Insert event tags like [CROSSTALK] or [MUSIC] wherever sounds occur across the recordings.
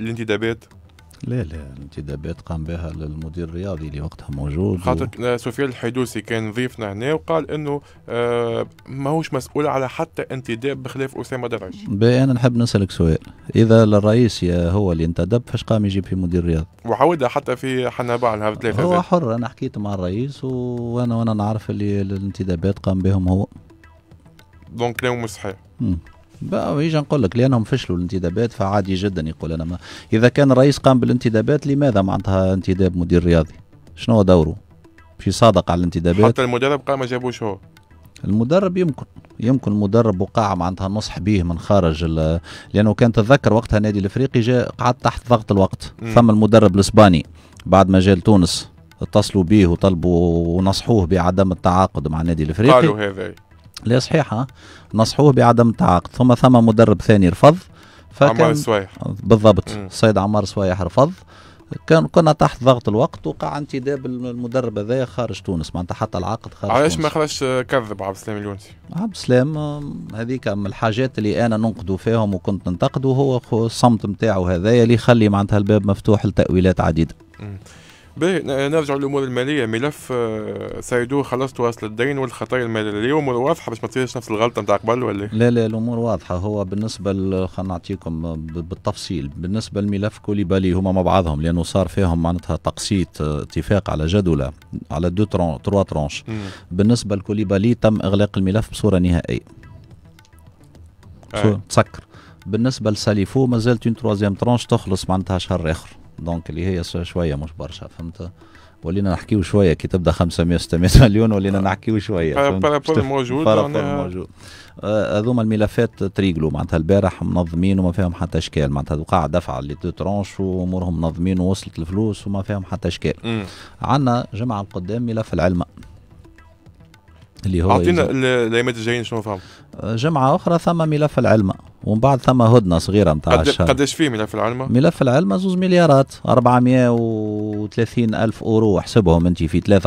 الانتدابات لا لا الانتدابات قام بها المدير الرياضي اللي وقتها موجود خاطر و... آه، سفيان الحيدوسي كان ضيفنا هنا وقال انه آه ماهوش مسؤول على حتى انتداب بخلاف اسامه درعش. انا نحب نسالك سؤال اذا الرئيس هو اللي انتدب فاش قام يجيب في مدير رياضي؟ وعودها حتى في حنا بعد نهار ثلاثه هو حر انا حكيت مع الرئيس وانا وانا نعرف اللي الانتدابات قام بهم هو. دونك كلامه صحيح. يجي نقول لك لانهم فشلوا الانتدابات فعادي جدا يقول انا ما اذا كان الرئيس قام بالانتدابات لماذا معناتها انتداب مدير رياضي؟ شنو دوره؟ في صادق على الانتدابات حتى المدرب قام ما جابوش هو المدرب يمكن يمكن المدرب وقع معناتها نصح به من خارج لانه كان تذكر وقتها النادي الافريقي جاء قعد تحت ضغط الوقت م. ثم المدرب الاسباني بعد ما جاء لتونس اتصلوا به وطلبوا ونصحوه بعدم التعاقد مع النادي الافريقي قالوا هذا لا صحيحة نصحوه بعدم التعاقد ثم ثم مدرب ثاني رفض فكان عمار سوايح بالضبط السيد عمار سوايح رفض كان كنا تحت ضغط الوقت وقع انتداب المدرب هذايا خارج تونس معناتها حتى العقد خارج علاش ما خرجش كذب عبد السلام اليونسي؟ عبد السلام هذيك من الحاجات اللي انا ننقده فيهم وكنت ننتقده هو الصمت نتاعو هذايا اللي يخلي معناتها الباب مفتوح لتاويلات عديده. باهي نرجع للامور الماليه ملف آه، سايدو خلصت واصل الدين والخطايا الماليه اليوم واضحه باش ما تصيرش نفس الغلطه نتاع قبل ولا إيه؟ لا لا الامور واضحه هو بالنسبه خلينا نعطيكم بالتفصيل بالنسبه لملف كوليبالي هما مع بعضهم لانه صار فيهم معناتها تقسيط آه، اتفاق على جدوله على دو ترون تروا ترونش بالنسبه لكوليبالي تم اغلاق الملف بصوره نهائيه تسكر بالنسبه لساليفو مازالت اون تروازيام ترونش تخلص معناتها شهر اخر دونك اللي هي شويه مش برشا فهمت ولينا نحكيو شويه كي تبدا 500 600 مليون ولينا آه. نحكيو شويه بارابول موجود بارابول موجود آه، هذوما الملفات تريقلوا معناتها البارح منظمين وما فيهم حتى اشكال معناتها وقع دفع لي دو ترونش وامورهم منظمين ووصلت الفلوس وما فيهم حتى اشكال عندنا جمعه القدام ملف العلمه اللي هو اعطينا الايامات الجايين شنو فهم آه، جمعه اخرى ثم ملف العلمه ومن بعد ثم هدنه صغيره نتاع قد قداش فيه ملف العلمه؟ ملف العلمه زوز مليارات 430 الف اورو احسبهم انت في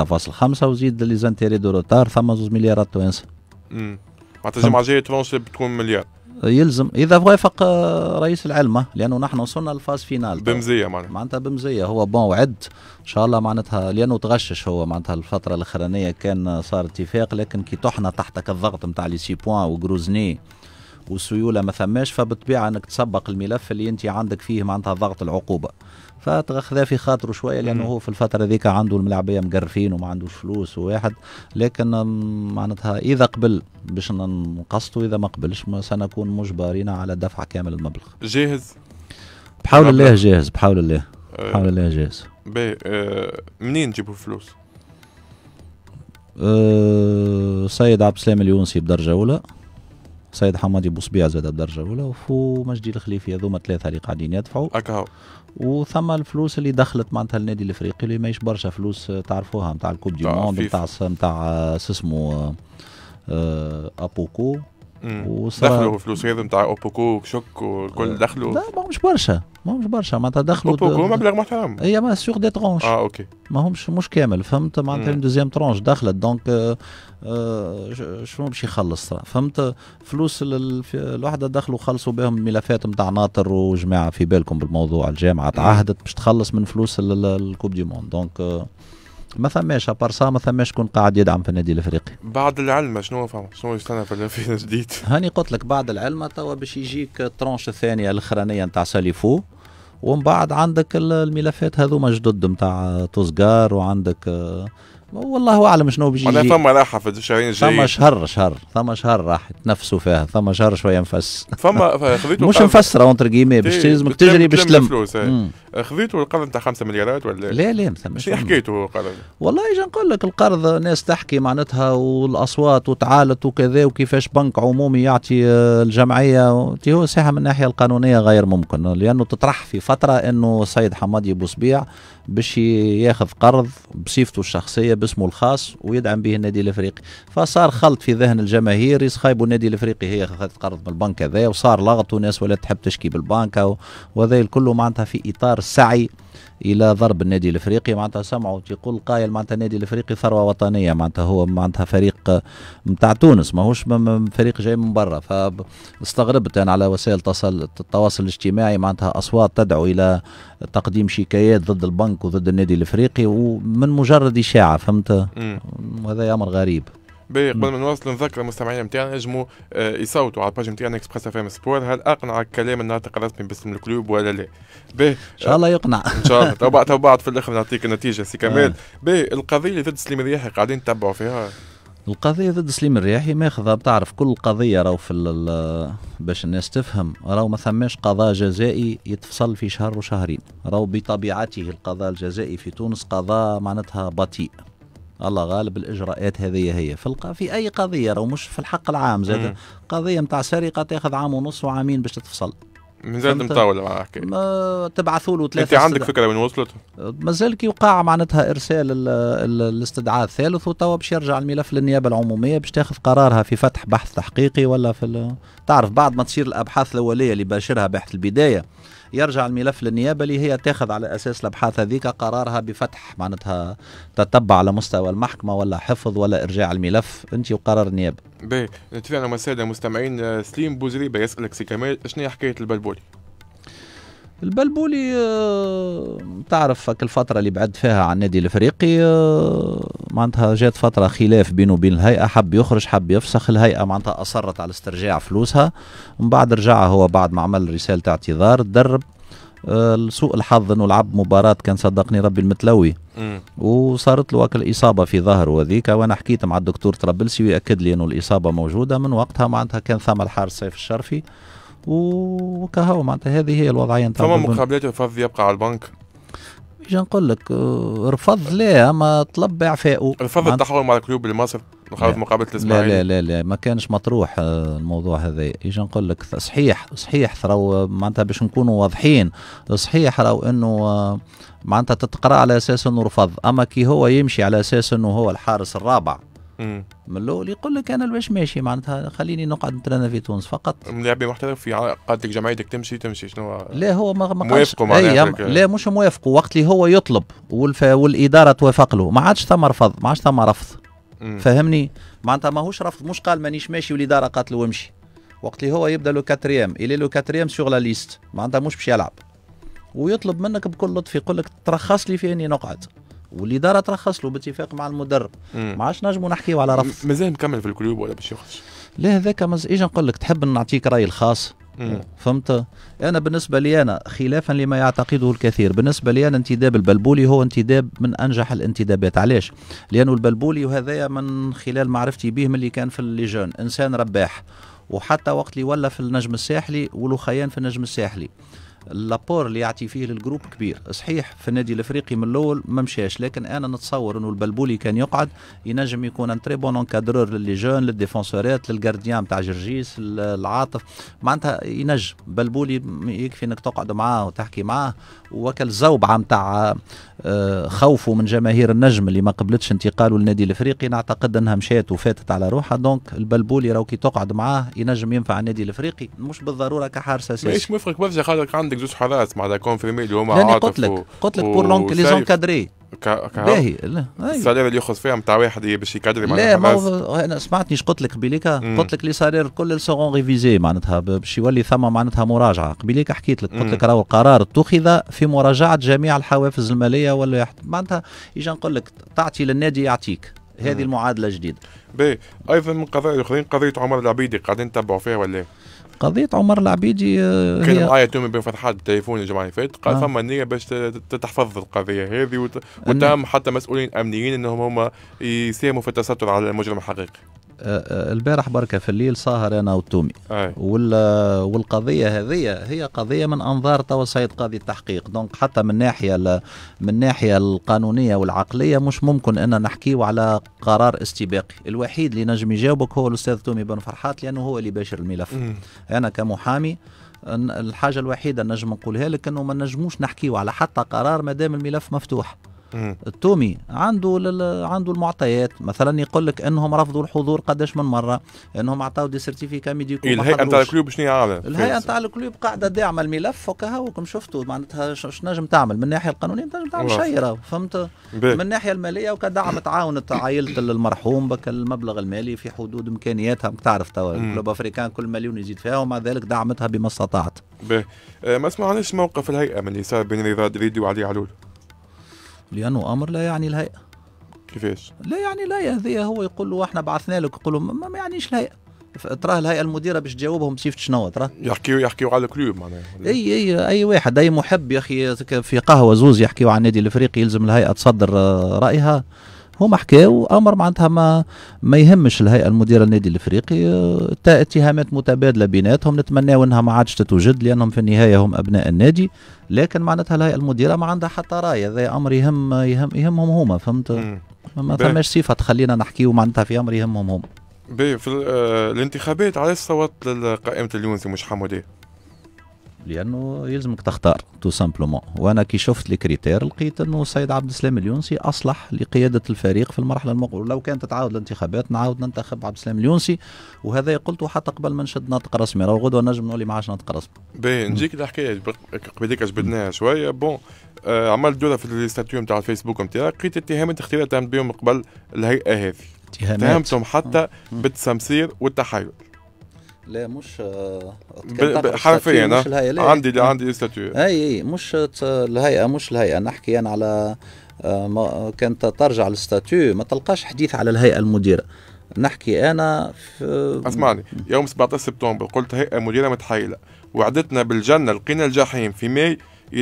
3.5 وزيد لي زانتيري دو روتار ثم زوز مليارات توانسه. امم معناتها الجمعه الجايه ترونش بتكون مليار. يلزم اذا وافق آه، رئيس العلمه لانه نحن وصلنا للفاز فينال بمزيه معناتها معناتها بمزيه هو بون وعد ان شاء الله معناتها لانه تغشش هو معناتها الفتره الاخرانيه كان آه، صار اتفاق لكن كي طحنا تحتك الضغط نتاع لي سي بوان وجروزني وسيوله ما ثماش فبالطبيعه انك تسبق الملف اللي انت عندك فيه معناتها ضغط العقوبه فتره في خاطره شويه لانه هو في الفتره ذيك عنده الملاعبيه مقرفين وما عندوش فلوس وواحد لكن معناتها اذا قبل باش نقصته اذا ما قبلش سنكون مجبرين على دفع كامل المبلغ جاهز بحول الله جاهز بحول الله آه، بحول الله جاهز آه، منين تجيبوا الفلوس؟ أه سيد عبد السلام اليونسي بدرجه اولى سيد حمادي بوصبيع زاد الدرجه الاولى وفو مجدي الخليفي هذوما ثلاثه اللي قاعدين يدفعوا وثم الفلوس اللي دخلت معناتها النادي الافريقي اللي ماهيش برشا فلوس آه، تعرفوها نتاع الكوب دي موند نتاع نتاع اسمه آه، آه، ابوكو دخله فلوس هذا نتاع اوبوكو وشوك والكل آه. دخله لا ما همش برشا ما همش برشا معناتها دخلوا اوبوكو مبلغ محترم هي إيه، ما سيغ دي ترونش اه اوكي ما همش مش كامل فهمت معناتها دوزيام ترونش دخلت دونك آه آه شنو باش يخلص فهمت فلوس الوحده دخلوا خلصوا بهم الملفات نتاع ناطر وجماعه في بالكم بالموضوع الجامعه تعهدت باش تخلص من فلوس الكوب دي موند دونك آه ما ثماش ابارسا ما ثماش شكون قاعد يدعم في النادي الافريقي بعد العلم شنو فهم شنو يستنى في [LAUGHS] جديد هاني قلت لك بعد العلم توا باش يجيك الترونش الثانيه الاخرانيه نتاع ساليفو ومن بعد عندك الملفات هذوما جدد نتاع توزكار وعندك والله اعلم شنو بيجي معناها فما راحه في الشهرين الجايين فما شهر شهر فما شهر راح تنفسوا فيها فما شهر شويه نفس فما خذيتوا مش مفسره اونتر جيمي باش إيه، تلزمك تجري باش تلم إيه. خذيتوا القرض نتاع 5 مليارات ولا إيه؟ لا لا ما ثمش شنو حكيتوا القرض والله اجي نقول لك القرض ناس تحكي معناتها والاصوات وتعالت وكذا وكيفاش بنك عمومي يعطي آه، الجمعيه هو ساعه من الناحيه القانونيه غير ممكن لانه تطرح في فتره انه السيد حمادي بوسبيع باش ياخذ قرض بصفته الشخصيه باسمه الخاص ويدعم به النادي الافريقي فصار خلط في ذهن الجماهير يصخيبوا النادي الافريقي هي اخذت قرض من البنك هذا وصار لغط وناس ولا تحب تشكي بالبنك وهذا الكل معناتها في اطار سعي الى ضرب النادي الافريقي معناتها سمعوا تيقول قايل معناتها النادي الافريقي ثروه وطنيه معناتها هو معناتها فريق نتاع تونس ماهوش فريق جاي من برا فاستغربت انا على وسائل التواصل الاجتماعي معناتها اصوات تدعو الى تقديم شكايات ضد البنك وضد النادي الافريقي ومن مجرد اشاعه فهمت وهذا امر غريب باهي قبل ما نواصل نذكر المستمعين نتاعنا نجموا آه، يصوتوا على الباج نتاعنا اكسبريس اف ام سبور هل اقنع الكلام الناطق الرسمي باسم الكلوب ولا لا؟ باهي ان شاء آه، الله يقنع ان شاء الله تو بعد تو بعد في الاخر نعطيك النتيجه سي كمال باهي القضيه اللي ضد سليم الرياحي قاعدين تتبعوا فيها القضية ضد سليم الرياحي ماخذة بتعرف كل قضية راهو في باش الناس تفهم راهو ما ثماش قضاء جزائي يتفصل في شهر وشهرين راهو بطبيعته القضاء الجزائي في تونس قضاء معناتها بطيء الله غالب الاجراءات هذه هي في الق... في اي قضيه راه مش في الحق العام زاد قضيه نتاع سرقه تاخذ عام ونص وعامين باش تتفصل زاد مطول مع الحكايه تبعثوا له ثلاثه انت عندك فكره وين وصلت؟ مازال كي وقع معناتها ارسال الـ الـ الاستدعاء الثالث وتوا باش يرجع الملف للنيابه العموميه باش تاخذ قرارها في فتح بحث تحقيقي ولا في تعرف بعد ما تصير الابحاث الاوليه اللي باشرها بحث البدايه يرجع الملف للنيابه اللي هي تاخذ على اساس الابحاث هذيك قرارها بفتح معناتها تتبع على مستوى المحكمه ولا حفظ ولا ارجاع الملف انت وقرار النيابه. باهي نتفاهم مع الساده المستمعين آه، سليم بوزريبه يسالك سي كمال شنو هي حكايه البلبولي؟ البلبولي آه، تعرف الفتره اللي بعد فيها عن النادي الافريقي آه، معناتها جات فتره خلاف بينه وبين الهيئه حب يخرج حب يفسخ الهيئه معناتها اصرت على استرجاع فلوسها من بعد رجع هو بعد ما عمل رساله اعتذار تدرب آه، لسوء الحظ انه لعب مباراه كان صدقني ربي المتلوي وصارت له اكل اصابه في ظهره وذيك وانا حكيت مع الدكتور طرابلسي وياكد لي انه الاصابه موجوده من وقتها معناتها كان ثم الحارس سيف الشرفي وكهو معناتها هذه هي الوضعيه نتاع فما مقابلات رفض يبقى على البنك ايش نقول لك رفض آه، لا اما طلب بعفائه رفض التحول مع الكلوب لمصر خاطر مقابله الاسماعيلي لا لا لا ما كانش مطروح آه، الموضوع هذا ايش نقول لك صحيح صحيح راهو معناتها باش نكونوا واضحين صحيح راهو انه آه، معناتها تتقرا على اساس انه رفض اما كي هو يمشي على اساس انه هو الحارس الرابع من الاول يقول لك انا باش ماشي معناتها خليني نقعد نترنى في تونس فقط لاعب محترف في قالت لك جمعيتك تمشي تمشي شنو لا هو ما ما موافقوا لا مش موافقوا وقت اللي هو يطلب والف... والاداره توافق له ما عادش ثم رفض ما عادش ثم رفض فهمني معناتها ماهوش رفض مش قال مانيش ماشي والاداره قالت له امشي وقت اللي هو يبدا لو كاتريام الي لو كاتريام سوغ لا ليست معناتها مش باش يلعب ويطلب منك بكل لطف يقول لك ترخص لي في اني نقعد والاداره ترخص له باتفاق مع المدرب ما عادش نجموا نحكيو على رفض مازال نكمل في الكلوب ولا باش يخرج لا هذاك مز... اجا نقول لك تحب نعطيك رايي الخاص فهمت انا بالنسبه لي انا خلافا لما يعتقده الكثير بالنسبه لي انا انتداب البلبولي هو انتداب من انجح الانتدابات علاش لانه البلبولي وهذايا من خلال معرفتي به من اللي كان في الليجون انسان رباح وحتى وقت اللي ولا في النجم الساحلي ولو خيان في النجم الساحلي اللابور اللي يعطي فيه للجروب كبير صحيح في النادي الافريقي من الاول ما مشاش لكن انا نتصور انه البلبولي كان يقعد ينجم يكون ان تري بون انكادرور للي جون للديفونسورات للجارديان تاع جرجيس العاطف معناتها ينجم بلبولي يكفي انك تقعد معاه وتحكي معاه وكل عام تاع آه، خوفه من جماهير النجم اللي ما قبلتش انتقاله للنادي الافريقي نعتقد انها مشات وفاتت على روحها دونك البلبولي راه كي تقعد معاه ينجم ينفع النادي الافريقي مش بالضروره كحارس اساسي. مش مفرق برشا خاطرك عندك عندك زوج حراس معناتها كونفيرمي اللي هما عاطف قلت لك قلت لك بور لونك لي زون كادري باهي لا أيوة. السالير اللي ياخذ فيها نتاع واحد باش يكادري معناتها لا ما هو انا سمعتني قلت لك قبيليكا قلت لك لي سالير كل سيغون ريفيزي معناتها باش يولي ثم معناتها مراجعه قبيليكا حكيت لك قلت لك راهو القرار اتخذ في مراجعه جميع الحوافز الماليه ولا معناتها ايجا نقول لك تعطي للنادي يعطيك هذه المعادله الجديده باهي ايضا من قضايا الاخرين قضيه عمر العبيدي قاعدين نتبعوا فيها ولا قضيه عمر العبيدي آه، كان معايا تومي بن فتحات بالتليفون الجمعه اللي يعني فاتت قال آه. فما نيه باش تحفظ القضيه هذه وتهم حتى مسؤولين امنيين انهم هما يساهموا في التستر على المجرم الحقيقي آه، آه، البارح بركة في الليل ساهر أنا وتومي والقضية هذه هي قضية من أنظار توا سيد قاضي التحقيق دونك حتى من ناحية من ناحية القانونية والعقلية مش ممكن أن نحكيه على قرار استباقي الوحيد اللي نجم يجاوبك هو الأستاذ تومي بن فرحات لأنه هو اللي باشر الملف م. أنا كمحامي الحاجة الوحيدة نجم نقولها لك أنه ما نجموش نحكيه على حتى قرار ما دام الملف مفتوح التومي عنده عنده المعطيات مثلا يقول لك انهم رفضوا الحضور قداش من مره انهم عطاو دي سيرتيفيكا ميديكو الهيئه نتاع الكلوب شنو عامله؟ الهيئه نتاع الكلوب قاعده داعمه الملف وكهوكم شفتوا معناتها شنو نجم تعمل من الناحيه القانونيه نجم تعمل شيء فهمت بي. من الناحيه الماليه وكدعم تعاونت عائله المرحوم بك المبلغ المالي في حدود امكانياتها تعرف توا الكلوب افريكان كل مليون يزيد فيها ومع ذلك دعمتها بما استطاعت. باهي ما سمعناش موقف الهيئه من اللي صار بين رضا دريدي وعلي علول. لأنه أمر لا يعني الهيئة كيفاش؟ لا يعني الهيئة هذا هو يقول له احنا بعثنا لك يقول له ما يعنيش الهيئة تراه الهيئه المديره باش تجاوبهم سيف شنو تراه يحكيو يحكيو على الكلوب معناها اي اي اي واحد اي محب يا اخي في قهوه زوز يحكيو عن النادي الافريقي يلزم الهيئه تصدر آه، رايها هما حكاو امر معناتها ما ما يهمش الهيئه المديره النادي الافريقي اتهامات متبادله بيناتهم نتمناو انها ما عادش تتوجد لانهم في النهايه هم ابناء النادي لكن معناتها الهيئه المديره ما عندها حتى راي هذا امر يهم يهم يهمهم هما فهمت ما فماش صفه تخلينا نحكيو معناتها في امر يهمهم هما في آه، الانتخابات علاش صوت لقائمه اليونسي مش حموديه لانه يلزمك تختار تو سامبلومون وانا كي شفت لي كريتير لقيت انه السيد عبد السلام اليونسي اصلح لقياده الفريق في المرحله المقبله لو كانت تعاود الانتخابات نعاود ننتخب عبد السلام اليونسي وهذا قلته حتى قبل ما نشد ناطق رسمي راه غدوه نجم نولي ما عادش ناطق رسمي. باهي نجيك الحكايه قبيليك جبدناها شويه بون آه عملت دوره في الستاتيو نتاع الفيسبوك نتاعك لقيت اتهامات اختيارات بهم قبل الهيئه هذه. اتهامات حتى بالتسمسير والتحايل لا مش آه، حرفيا آه. عندي لا. عندي استاتيو اي اي مش الهيئه مش الهيئه نحكي انا على آه، ما كانت ترجع للستاتيو ما تلقاش حديث على الهيئه المديره نحكي انا في اسمعني يوم 17 سبتمبر قلت هيئه مديره متحايله وعدتنا بالجنه لقينا الجحيم في ماي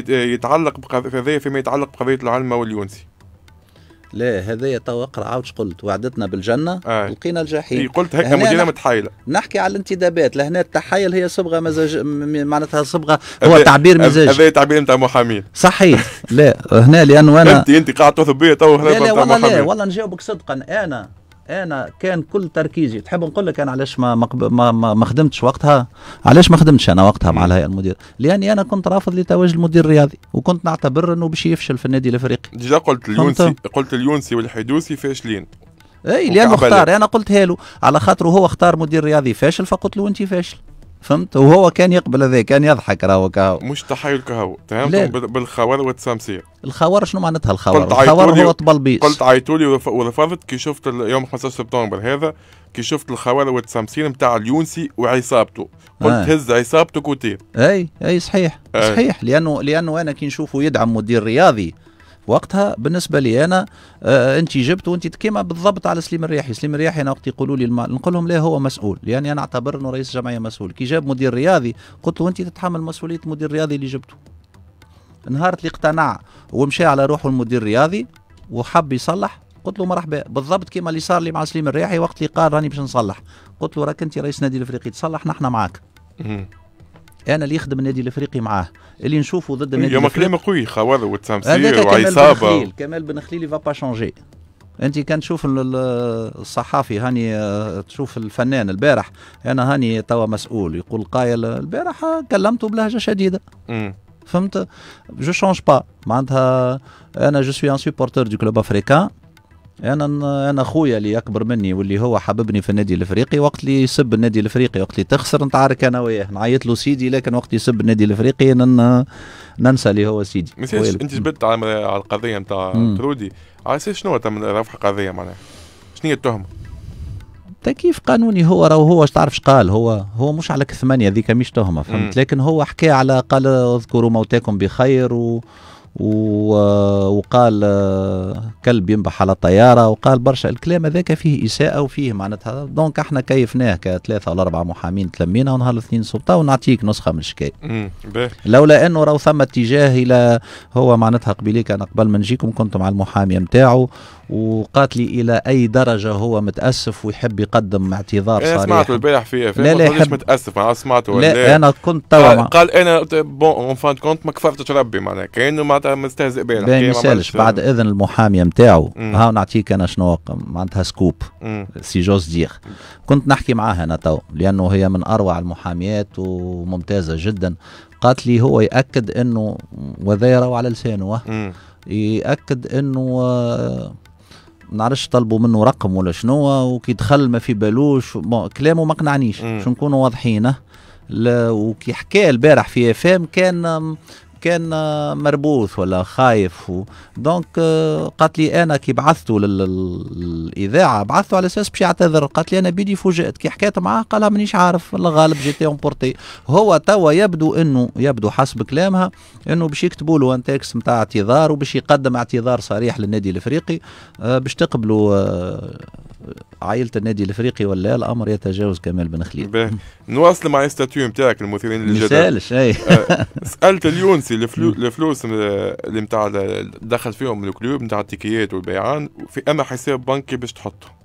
يتعلق بقضيه فيما يتعلق بقضيه العلمه واليونسي لا هذا تو اقرا عاود قلت وعدتنا بالجنه آه. لقينا الجحيم إيه قلت هكا مدينه متحايله نحكي على الانتدابات لهنا التحايل هي صبغه مزاج معناتها صبغه هو تعبير مزاج هذا تعبير نتاع محامين صحيح لا هنا لانه انا انت انت قاعد تثب بيا تو هنا لا لا والله لا والله نجاوبك صدقا انا انا كان كل تركيزي تحب نقول لك انا علاش ما ما ما, ما خدمتش وقتها علاش ما خدمتش انا وقتها مع الهيئه المدير لاني انا كنت رافض لتواجد المدير الرياضي وكنت نعتبر انه باش يفشل في النادي الافريقي ديجا قلت اليونسي قلت اليونسي والحيدوسي فاشلين اي لانه اختار انا قلت هالو على خاطر هو اختار مدير رياضي فاشل فقلت له انت فاشل فهمت وهو كان يقبل هذا كان يضحك راهو كهو مش تحايل كهو تهمتهم بالخوار والسمسيه الخوار شنو معناتها الخوار الخوار هو بيس قلت عيطولي ورفضت كي شفت يوم 15 سبتمبر هذا كي شفت الخوار والتسامسين نتاع اليونسي وعصابته قلت آه. هز عصابته كوتير اي اي صحيح آه. صحيح لانه لانه انا كي نشوفه يدعم مدير رياضي وقتها بالنسبه لي انا آه انت جبت وانت كيما بالضبط على سليم الرياحي سليم الرياحي انا وقت يقولوا لي الم... نقول لهم لا هو مسؤول لاني يعني انا اعتبر انه رئيس الجمعيه مسؤول كي جاب مدير رياضي قلت له انت تتحمل مسؤوليه مدير رياضي اللي جبته نهار اللي اقتنع ومشى على روحه المدير الرياضي وحب يصلح قلت له مرحبا بالضبط كيما اللي صار لي مع سليم الرياحي وقت اللي قال راني باش نصلح قلت له راك انت رئيس نادي الافريقي تصلح نحن معاك انا اللي يخدم النادي الافريقي معاه اللي نشوفه ضد النادي الافريقي كلام قوي خواذا والتمسير وعصابه كمال بن خليل با شونجي انت كان تشوف الصحافي هاني آه، تشوف الفنان البارح انا هاني توا مسؤول يقول قايل البارح كلمته بلهجه شديده فهمت جو شونج با معناتها انا جو سوي ان سوبورتور دو كلوب افريكان انا انا اخويا اللي اكبر مني واللي هو حببني في النادي الافريقي وقت اللي يسب النادي الافريقي وقت اللي تخسر نتعارك انا وياه نعيط له سيدي لكن وقت يسب النادي الافريقي نن... ننسى اللي هو سيدي انت جبت على القضيه نتاع ترودي على اساس شنو تم رفع قضيه معناها شنو هي التهمه تكييف قانوني هو راهو هو تعرف اش قال هو هو مش على ثمانيه ذيك مش تهمه فهمت لكن هو حكى على قال اذكروا موتاكم بخير و وقال آه، كلب ينبح على طياره وقال برشا الكلام هذاك فيه اساءه وفيه معناتها دونك احنا كيفناه كثلاثه ولا اربعه محامين تلمينا ونهار الاثنين سلطه ونعطيك نسخه من الشكايه لولا انه راهو ثم اتجاه الى هو معناتها قبيليك انا قبل ما نجيكم كنت مع المحامي نتاعو وقالت لي الى اي درجه هو متاسف ويحب يقدم اعتذار صريح انا سمعته البارح في لا لا يحب متاسف انا سمعته لا, لا انا كنت توا قال, قال انا بون اون فان كونت ما كفرتش ربي معناها كانه معناتها مستهزئ بينا ما يسالش بعد اذن المحاميه نتاعو ها نعطيك انا شنو معناتها سكوب سي جوز دير كنت نحكي معاها انا تو لانه هي من اروع المحاميات وممتازه جدا قالت لي هو ياكد انه وذا على لسانه ياكد انه ما نعرفش طلبوا منه رقم ولا شنو وكي دخل ما في بالوش كلامه ما قنعنيش باش نكونوا واضحين اه؟ وكي حكى البارح في اف ام كان كان مربوث ولا خايف و... دونك آه، قالت لي انا كي بعثته للاذاعه بعثته على اساس باش يعتذر قالت لي انا بيدي فوجئت كي حكيت معاه قالها مانيش عارف الغالب جيتي امبورتي هو توا يبدو انه يبدو حسب كلامها انه باش يكتبوا له ان تكست نتاع اعتذار وباش يقدم اعتذار صريح للنادي الافريقي آه، باش تقبلوا آه، عائله النادي الافريقي ولا الامر يتجاوز كمال بن خليل نواصل مع الستاتيو نتاعك المثيرين للجدل ما سالش اي سالت اليونسي سي الفلوس اللي نتاع دخل فيهم الكلوب نتاع التيكيات والبيعان في اما حساب بنكي باش تحطه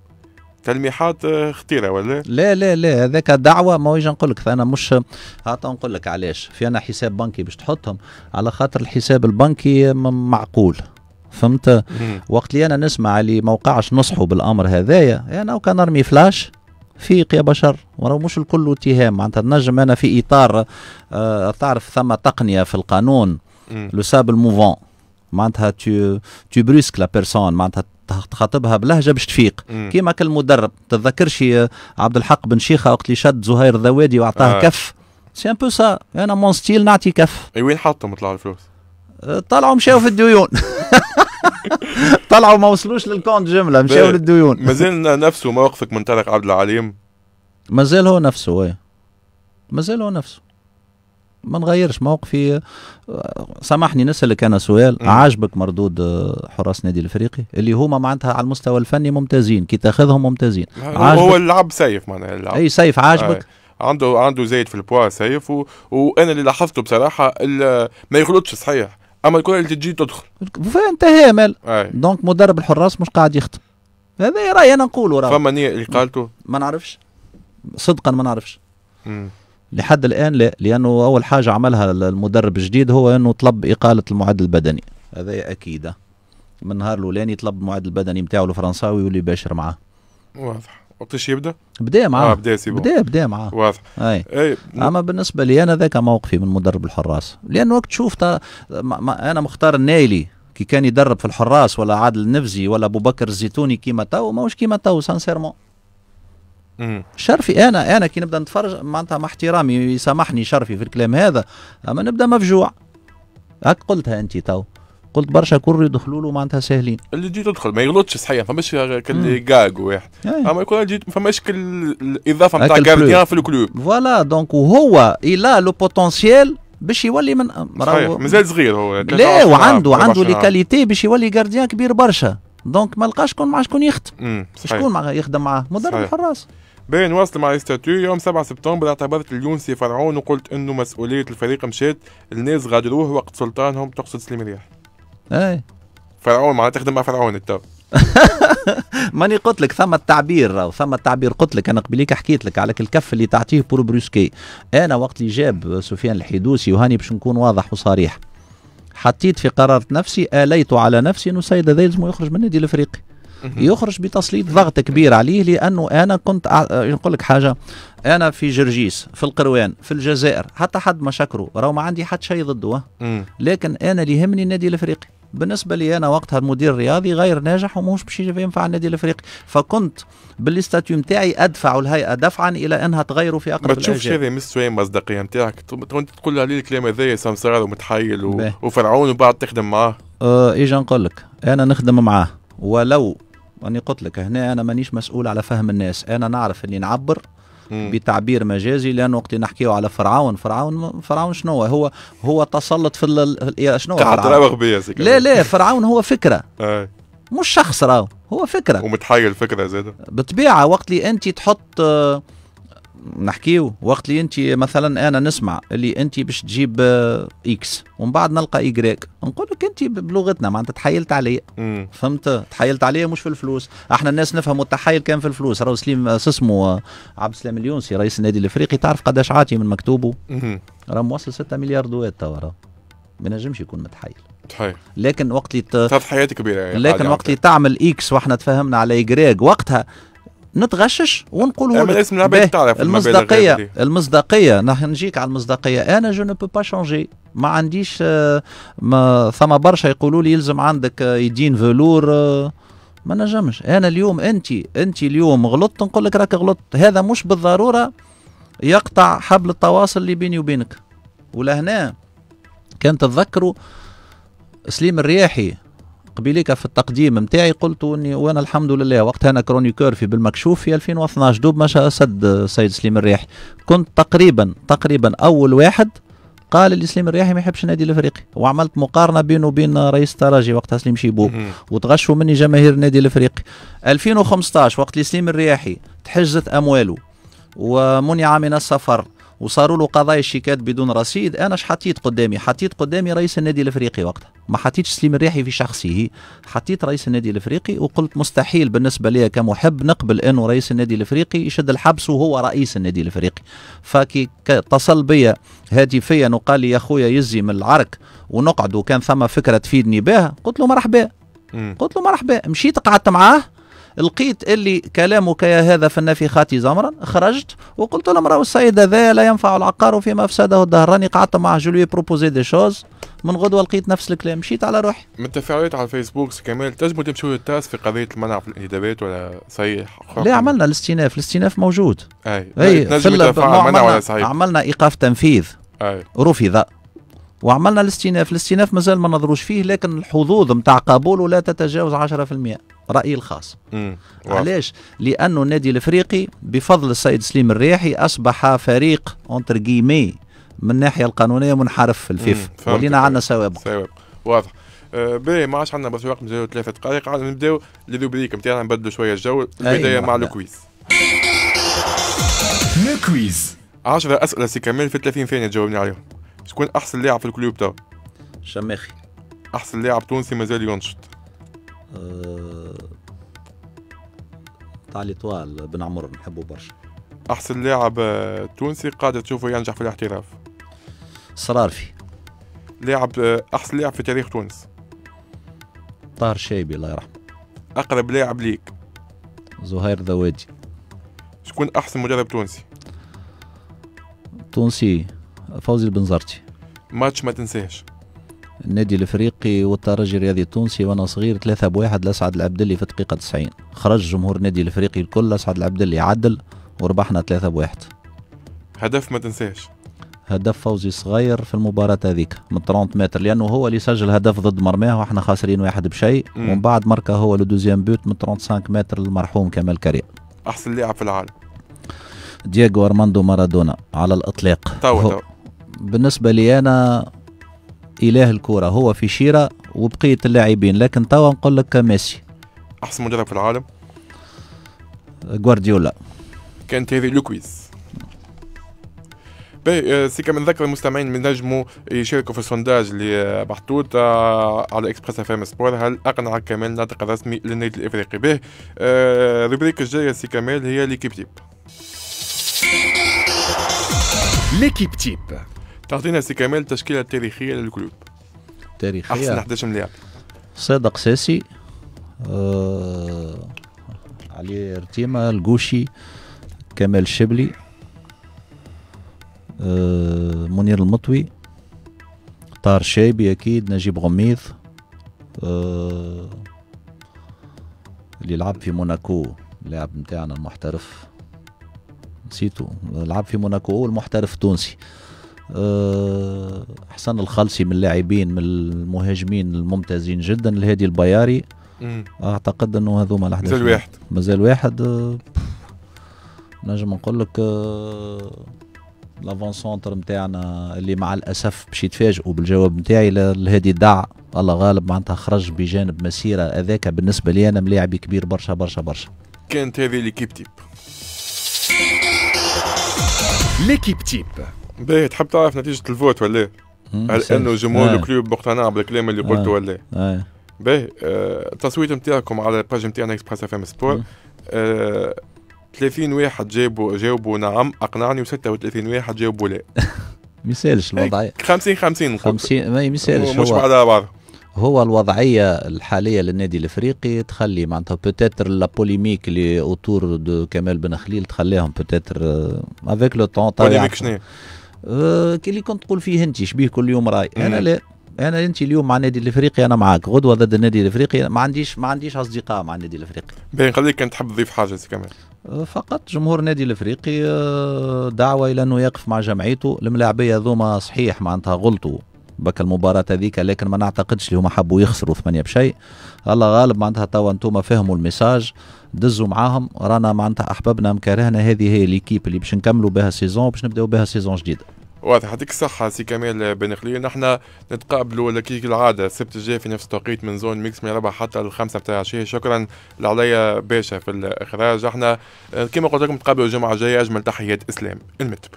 تلميحات آه، خطيره ولا لا لا لا هذاك دعوه ما ويجي نقول لك انا مش هات نقول لك علاش في انا حساب بنكي باش تحطهم على خاطر الحساب البنكي معقول فهمت وقت اللي انا نسمع اللي موقعش نصحوا بالامر هذايا انا يعني وكان نرمي فلاش فيق يا بشر وراه مش الكل اتهام معناتها نجم انا في اطار آه تعرف ثم تقنيه في القانون لو سابل موفون معناتها تو تو بريسك لا بيرسون معناتها تخاطبها بلهجه باش تفيق كيما كالمدرب تتذكرش عبد الحق بن شيخه وقت اللي شد زهير الذوادي واعطاه آه. كف سي ان بو سا انا مون ستيل نعطي كف اي وين حطهم طلعوا الفلوس طلعوا مشاو في الديون [LAUGHS] [LAUGHS] طلعوا ما وصلوش للكونت جمله مشاو للديون مازال نفسه موقفك من طارق عبد العليم مازال هو نفسه ايه مازال هو نفسه ما نغيرش موقفي سامحني نسالك انا سؤال عاجبك مردود آه، حراس نادي الافريقي اللي هما معناتها على المستوى الفني ممتازين كي تاخذهم ممتازين هو اللعب سيف معناها اللعب اي سيف عاجبك عنده عنده زايد في البوا سيف و... وانا اللي لاحظته بصراحه ما يغلطش صحيح اما الكره اللي تجي تدخل فانتهى مال دونك مدرب الحراس مش قاعد يخطب هذا راي انا نقوله راه فما نيه اللي قالته ما نعرفش صدقا ما نعرفش مم. لحد الان لا لانه اول حاجه عملها المدرب الجديد هو انه طلب اقاله المعد البدني هذا اكيد من نهار الاولاني طلب المعد البدني نتاعو الفرنساوي واللي باشر معاه واضح وقتاش يبدا؟ بدا معاه آه بدا سي بدا بدا معاه واضح اي, أي. اما بالنسبه لي انا ذاك موقفي من مدرب الحراس لان وقت شوف انا مختار النايلي كي كان يدرب في الحراس ولا عادل النفزي ولا ابو بكر الزيتوني كيما تو ماهوش كيما تو سانسيرمون شرفي انا انا كي نبدا نتفرج معناتها مع احترامي يسامحني شرفي في الكلام هذا اما نبدا مفجوع هاك قلتها انت تو قلت برشا كور يدخلوا له معناتها ساهلين اللي تجي تدخل ما يغلطش صحيح فماش كاللي جاج واحد اما يكون فماش الاضافه نتاع جارديان في الكلوب فوالا دونك وهو الى لو بوتونسييل باش يولي من راهو مازال صغير هو لا وعنده عنده لي كاليتي باش يولي جارديان كبير برشا دونك ما لقاش شكون مع شكون يخدم شكون يخدم معاه مدرب الحراس بين واصل مع الاستاتيو يوم 7 سبتمبر اعتبرت اليونسي فرعون وقلت انه مسؤوليه الفريق مشات الناس غادروه وقت سلطانهم تقصد سليم رياح ايه فرعون معناها تخدم مع فرعون انت [LAUGHS] ماني قلت لك ثم التعبير ثم التعبير قلت لك انا قبليك حكيت لك على الكف اللي تعطيه بور بروسكي انا وقت اللي جاب سفيان الحيدوسي وهاني باش نكون واضح وصريح حطيت في قرارة نفسي اليت على نفسي انه السيد هذا يلزمه يخرج من النادي الافريقي يخرج بتسليط ضغط كبير عليه لانه انا كنت يعني نقول لك حاجه انا في جرجيس في القروان في الجزائر حتى حد ما شكره راهو ما عندي حد شيء ضده لكن انا اللي يهمني النادي الافريقي بالنسبه لي انا وقتها المدير الرياضي غير ناجح وموش باش ينفع النادي الافريقي فكنت بالاستاتيو نتاعي ادفع الهيئه دفعا الى انها تغيره في اقرب الاجال ما تشوفش هذه مستوى مصداقيه نتاعك تقول عليه الكلام هذايا سمسار ومتحيل وفرعون وبعد تخدم معاه اه ايجا نقول لك انا نخدم معاه ولو راني قلت لك هنا انا مانيش مسؤول على فهم الناس انا نعرف اني نعبر بتعبير مجازي لانه وقت نحكيو على فرعون فرعون فرعون شنو هو هو تسلط في ال... شنو فرعون لا لا فرعون هو فكره مش شخص راهو هو فكره ومتحايل فكره زاده بطبيعه وقت اللي انت تحط آه نحكيو وقت اللي انت مثلا انا نسمع اللي انت باش تجيب اكس آه، ومن بعد نلقى ايغريك نقول لك انت بلغتنا معناتها تحايلت عليا فهمت تحايلت عليا مش في الفلوس احنا الناس نفهموا التحايل كان في الفلوس راهو سليم آه، اسمه آه، عبد السلام اليونسي رئيس النادي الافريقي تعرف قداش عاطي من مكتوبه راه موصل 6 مليار دولار توا راه ما نجمش يكون متحايل صحيح لكن وقت اللي ت... حياتي كبيره يعني، لكن وقت اللي تعمل اكس واحنا تفهمنا على ايغريك وقتها نتغشش ونقول لك الاسم العباد تعرف المصداقيه المصداقيه نحن نجيك على المصداقيه انا جو نو بو با شونجي ما عنديش آه، ما ثم برشا يقولوا لي يلزم عندك آه، يدين فلور آه، ما نجمش انا اليوم انت انت اليوم غلطت نقول لك راك غلطت هذا مش بالضروره يقطع حبل التواصل اللي بيني وبينك ولهنا كان تتذكروا سليم الرياحي قبيليك في التقديم نتاعي قلت اني وانا الحمد لله وقتها انا كرونيكور في بالمكشوف في 2012 دوب مشى سد سيد سليم الريح كنت تقريبا تقريبا اول واحد قال لي سليم الرياحي ما يحبش النادي الافريقي وعملت مقارنه بينه وبين رئيس التراجي وقتها سليم شيبوب وتغشوا مني جماهير النادي الافريقي 2015 وقت اللي سليم الرياحي تحجزت امواله ومنع من السفر وصاروا له قضايا الشيكات بدون رصيد انا اش حطيت قدامي حطيت قدامي رئيس النادي الافريقي وقتها ما حطيتش سليم الريحي في شخصه حطيت رئيس النادي الافريقي وقلت مستحيل بالنسبه لي كمحب نقبل انه رئيس النادي الافريقي يشد الحبس وهو رئيس النادي الافريقي فكي اتصل بيا هاتفيا وقال لي يا خويا يزي من العرك ونقعد وكان ثم فكره تفيدني بها قلت له مرحبا قلت له مرحبا مشيت قعدت معاه لقيت اللي كلامك يا هذا في النافخات زمرا خرجت وقلت لهم راهو السيد هذا لا ينفع العقار فيما افسده الدهر راني قعدت مع جولي بروبوزي دي شوز من غدوه لقيت نفس الكلام مشيت على روحي من التفاعلات على الفيسبوك كمال تنجموا تمشوا للتاس في قضيه المنع في الانتدابات ولا صحيح لا عملنا الاستئناف الاستئناف موجود اي, أي. تنجم المنع ولا صحيح عملنا ايقاف تنفيذ أي. رفض وعملنا الاستئناف الاستئناف مازال ما نظروش فيه لكن الحظوظ نتاع قبوله لا تتجاوز 10% رايي الخاص علاش لانه النادي الافريقي بفضل السيد سليم الريحي اصبح فريق اونتر جيمي من الناحيه القانونيه منحرف في الفيفا ولينا عندنا سوابق سوابق واضح آه باهي ما عادش عندنا بس وقت مازالوا ثلاثة دقائق عاد نبداو للروبريك نتاعنا نبدلوا شوية الجو البداية مع نعم. الكويز الكويز 10 أسئلة سي كامل في 30 ثانية تجاوبني عليهم شكون احسن لاعب في الكلوب تاعو شماخي احسن لاعب تونسي مازال ينشط أه... تعلي طوال بن عمر نحبه برشا احسن لاعب آه، تونسي قاعد تشوفه ينجح في الاحتراف صرارفي لاعب آه، احسن لاعب في تاريخ تونس طاهر شيبي الله يرحمه اقرب لاعب ليك زهير ذوادي شكون احسن مدرب تونسي تونسي فوزي البنزرتي ماتش ما تنساهش النادي الافريقي والترجي الرياضي التونسي وانا صغير 3 بواحد لاسعد العبدلي في الدقيقة 90 خرج جمهور النادي الافريقي الكل لاسعد العبدلي عدل وربحنا 3 بواحد هدف ما تنساهش هدف فوزي صغير في المباراة هذيك من 30 متر لأنه هو اللي سجل هدف ضد مرماه وإحنا خاسرين واحد بشيء ومن بعد ماركا هو لو دوزيام بوت من 35 متر المرحوم كمال كريم أحسن لاعب في العالم دييغو أرماندو مارادونا على الإطلاق طوى. توا بالنسبة لي أنا إله الكرة هو في شيرة وبقية اللاعبين لكن توا نقول لك ميسي أحسن مدرب في العالم غوارديولا كانت هذه لوكويز باهي آه، سي كما نذكر المستمعين من نجموا يشاركوا في السونداج اللي محطوط على اكسبريس اف ام سبور هل اقنع كمال ناطق الرسمي للنادي الافريقي به آه، الروبريك الجايه سي كمال هي ليكيب تيب ليكيب تيب تعطينا استكمال التشكيله التاريخيه للكلوب تاريخيه احسن 11 ملاعب صادق ساسي آه علي رتيمة القوشي كمال الشبلي آه منير المطوي طار شايبي اكيد نجيب غميض آه اللي لعب في موناكو اللاعب نتاعنا المحترف نسيتو لعب في موناكو المحترف التونسي آه آه، حسن الخالصي من اللاعبين من المهاجمين الممتازين جدا الهادي البياري مم. اعتقد انه هذوما الاحداث مازال واحد مازال واحد آه، نجم نقول لك لافون سونتر نتاعنا اللي مع الاسف باش يتفاجئوا بالجواب نتاعي الهادي دع الله غالب معناتها خرج بجانب مسيره هذاك بالنسبه لي انا ملاعبي كبير برشا برشا برشا كانت هذه ليكيب تيب ليكيب تيب باهي تحب تعرف نتيجة الفوت ولا هل انه جمهور آه. الكلوب مقتنع بالكلام اللي قلته آه. ولا آه. باهي التصويت نتاعكم على الباج نتاعنا اكسبريس اف ام سبور 30 واحد جابوا جاوبوا نعم اقنعني و36 واحد جاوبوا لا [LAUGHS] إيه، ما يسالش الوضعيه 50 50 50 ما يسالش مش بعدها بعض هو الوضعيه الحاليه للنادي الافريقي تخلي معناتها بوتيتر لا بوليميك اللي اوتور دو كمال بن خليل تخليهم بوتيتر افيك لو طون بوليميك شنو آه، كي اللي كنت تقول فيه انت شبيه كل يوم راي انا لا انا انت اليوم مع النادي الافريقي انا معاك غدوه ضد النادي الافريقي ما عنديش ما عنديش اصدقاء مع النادي الافريقي باين خليك كنت تحب تضيف حاجه كمان آه، فقط جمهور النادي الافريقي آه، دعوه الى انه يقف مع جمعيته الملاعبيه هذوما صحيح معناتها غلطوا بك المباراه هذيك لكن ما نعتقدش اللي هما حبوا يخسروا ثمانيه بشيء الله غالب معناتها توا انتم فهموا الميساج دزوا معاهم رانا معناتها احببنا مكارهنا هذه هي ليكيب اللي باش نكملوا بها سيزون باش نبداو بها سيزون جديده واضح يعطيك الصحة سي كمال بن خليل نحن نتقابلوا كي العادة السبت الجاي في نفس التوقيت من زون ميكس من ربع حتى الخمسة بتاع العشية شكرا لعليا باشا في الإخراج احنا كما قلت لكم نتقابلوا الجمعة الجاية أجمل تحيات إسلام المتب